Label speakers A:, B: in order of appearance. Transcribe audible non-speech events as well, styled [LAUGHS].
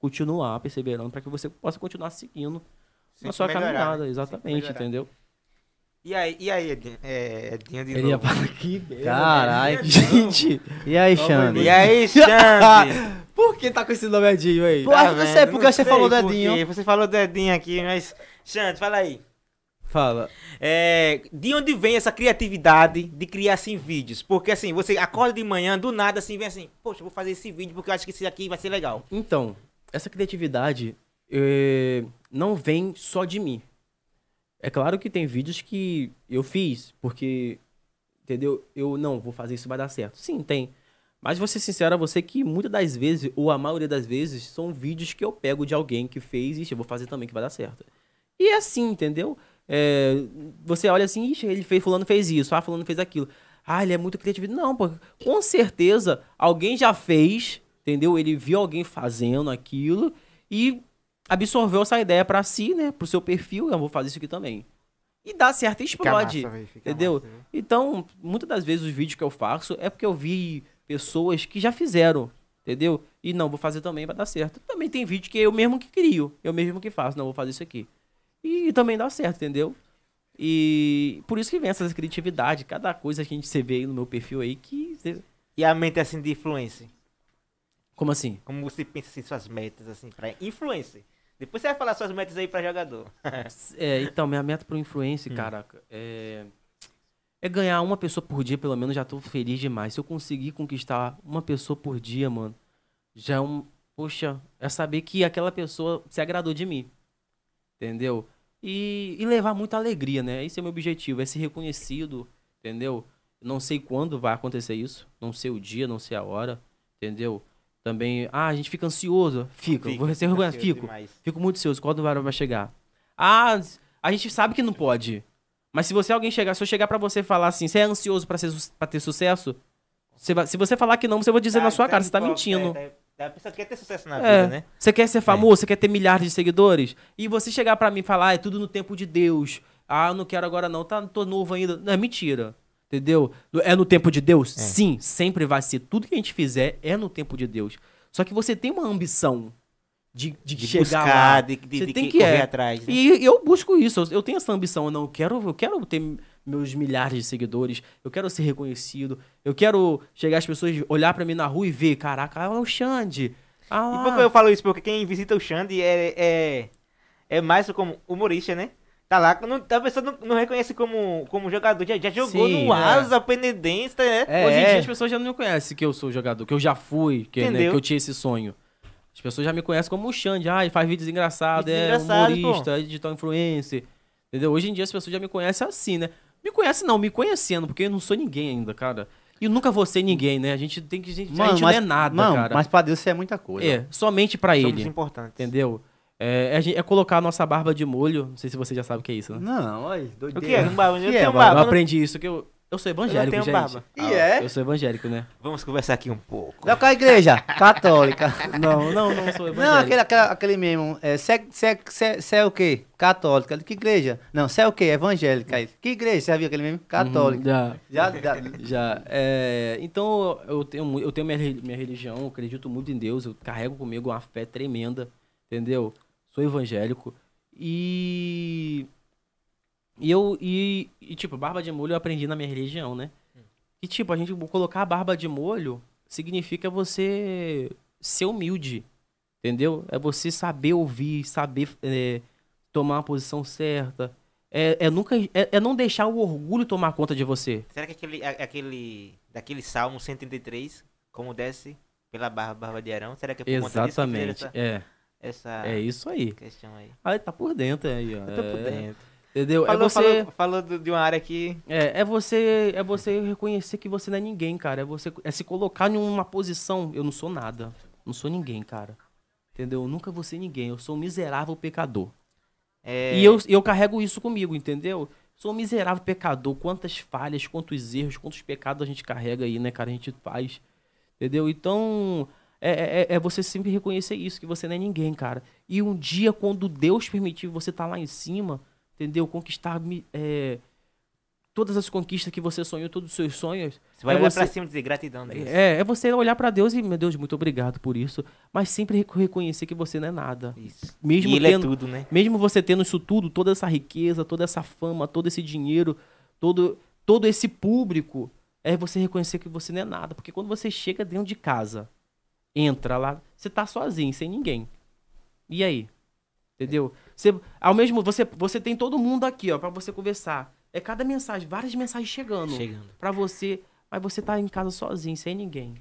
A: continuar perseverando para que você possa continuar seguindo a na sua melhorar, né? caminhada, exatamente, entendeu?
B: E aí, e aí, é, Edinho de Ele novo. Ia aqui, beleza, Caralho, [LAUGHS] gente. E aí, Xande? E aí, Xande? [LAUGHS] Por que tá com esse nome Edinho aí? Pô, tá não sei, porque não você sei falou do Edinho. Você falou do aqui, mas... Xande, fala aí. Fala. É, de onde vem essa criatividade de criar, assim, vídeos? Porque, assim, você acorda de manhã, do nada, assim, vem assim... Poxa, vou fazer esse vídeo porque eu acho que esse aqui vai ser legal. Então,
A: essa criatividade eh, não vem só de mim. É claro que tem vídeos que eu fiz, porque, entendeu? Eu não vou fazer isso, vai dar certo. Sim, tem. Mas vou ser sincero a você que muitas das vezes, ou a maioria das vezes, são vídeos que eu pego de alguém que fez e eu vou fazer também que vai dar certo. E é assim, entendeu? É, você olha assim, Ixi, ele fez, fulano fez isso, ah, fulano fez aquilo. Ah, ele é muito criativo. Não, pô, com certeza alguém já fez entendeu? Ele viu alguém fazendo aquilo e absorveu essa ideia para si, né? Pro seu perfil, eu vou fazer isso aqui também. E dá certo, explode, massa, entendeu? Massa, né? então, muitas das vezes os vídeos que eu faço é porque eu vi pessoas que já fizeram, entendeu? E não, vou fazer também para dar certo. Também tem vídeo que eu mesmo que crio, eu mesmo que faço, não, vou fazer isso aqui. E também dá certo, entendeu? E por isso que vem essa criatividade, cada coisa que a gente vê aí no meu perfil aí que... E a mente é assim de influência? Como assim? Como você pensa assim, suas metas,
B: assim, pra influencer. Depois você vai falar suas metas aí pra jogador. [LAUGHS]
A: é, então, minha meta pro influencer, hum. cara, é... é ganhar uma pessoa por dia, pelo menos já tô feliz demais. Se eu conseguir conquistar uma pessoa por dia, mano, já é um. Poxa, é saber que aquela pessoa se agradou de mim. Entendeu? E, e levar muita alegria, né? Esse é o meu objetivo, é ser reconhecido, entendeu? Não sei quando vai acontecer isso, não sei o dia, não sei a hora, entendeu? Também, ah, a gente fica ansioso. Fico, fica, vou ser fica fico. Demais. Fico muito ansioso, quando o vai chegar? Ah, a gente sabe que não pode. Mas se você alguém chegar, se eu chegar para você falar assim, você é ansioso para ter sucesso, você vai, se você falar que não, você vai dizer tá, na sua tá cara, você tá mentindo.
B: É, é, a pessoa quer ter sucesso na é. vida, né?
A: Você quer ser é. famoso, você quer ter milhares de seguidores? E você chegar para mim e falar, ah, é tudo no tempo de Deus. Ah, eu não quero agora não, tá, tô novo ainda. Não, é mentira. Entendeu? É no tempo de Deus? É. Sim, sempre vai ser. Tudo que a gente fizer é no tempo de Deus. Só que você tem uma ambição de, de, de chegar buscar, lá. De, de, você de tem que é. correr é. atrás. Né? E eu busco isso. Eu tenho essa ambição. Eu não eu quero, eu quero ter meus milhares de seguidores. Eu quero ser reconhecido. Eu quero chegar às pessoas, olhar para mim na rua e ver, caraca, é o Xande. Ah, e por que eu falo isso? Porque
B: quem visita o Xande é, é, é mais como humorista, né? Tá lá, não, tá, a pessoa não, não, reconhece como, como jogador, já, já jogou Sim, no é. Asa, Penedense, né? É, Hoje em dia é. as
A: pessoas já não me conhecem que eu sou jogador, que eu já fui, que, né, que eu tinha esse sonho. As pessoas já me conhecem como o Xande, ah, ele faz vídeos engraçados, é humorista, pô. é digital influencer, entendeu? Hoje em dia as pessoas já me conhecem assim, né? Me conhece não, me conhecendo, porque eu não sou ninguém ainda, cara. E nunca vou ser ninguém, né? A gente tem que. A gente, mano, a gente mas, não é nada, mano, cara. Mas
B: pra Deus você é muita coisa. É, somente pra Somos ele. importante.
A: Entendeu? É, é, é, colocar a nossa barba de molho. Não sei se você já sabe o que é isso, né? Não, olha, doideira. O que é? barba, eu tenho barba. Eu aprendi isso, que eu, eu sou evangélico, eu tenho gente. Barba. E é? Eu sou evangélico,
B: né? Vamos conversar aqui um pouco. Não, com a igreja católica. [LAUGHS] não, não, não sou evangélico. Não, aquele, aquele, aquele mesmo. É, cê, cê, cê, cê é o quê? Católica. Que igreja? Não, cê é o quê? Evangélica. É que igreja? Você já viu aquele mesmo? Católica. Uhum,
A: já. Já? Já. já. É, então, eu tenho, eu tenho minha, minha religião, eu acredito muito em Deus, eu carrego comigo uma fé tremenda, entendeu? sou evangélico e. E eu. E, e, tipo, barba de molho eu aprendi na minha religião, né? E, tipo, a gente colocar a barba de molho significa você ser humilde, entendeu? É você saber ouvir, saber é, tomar a posição certa. É, é nunca é, é, não deixar o orgulho tomar conta de você.
B: Será que aquele, aquele daquele Salmo 133, como desce pela barba, barba de Arão, será que é por Exatamente, conta disso? Exatamente, é essa É isso aí. questão aí. Ah, tá
A: por dentro aí, ó. Tá por é. dentro. Entendeu? É falou, é você. Falou,
B: falou de uma área que.
A: É, é você. É você reconhecer que você não é ninguém, cara. É você. É se colocar em uma posição. Eu não sou nada. Não sou ninguém, cara. Entendeu? Eu nunca vou ser ninguém. Eu sou um miserável pecador. É... E eu, eu carrego isso comigo, entendeu? Sou um miserável pecador. Quantas falhas, quantos erros, quantos pecados a gente carrega aí, né, cara? A gente faz. Entendeu? Então, é, é, é, é, você sempre reconhecer isso, que você não é ninguém, cara. E um dia, quando Deus permitir você estar tá lá em cima, entendeu? Conquistar é, todas as conquistas que você sonhou, todos os seus sonhos. Você vai é olhar você, pra cima e dizer gratidão. Deus. É, é você olhar para Deus e, meu Deus, muito obrigado por isso. Mas sempre reconhecer que você não é nada. Isso. Mesmo e ele é tendo, é tudo, né? Mesmo você tendo isso tudo, toda essa riqueza, toda essa fama, todo esse dinheiro, todo, todo esse público, é você reconhecer que você não é nada. Porque quando você chega dentro de casa entra lá, você tá sozinho, sem ninguém. E aí? Entendeu? Você, ao mesmo você você tem todo mundo aqui, ó, para você conversar. É cada mensagem, várias mensagens chegando, chegando. para você, mas você tá em casa sozinho, sem ninguém.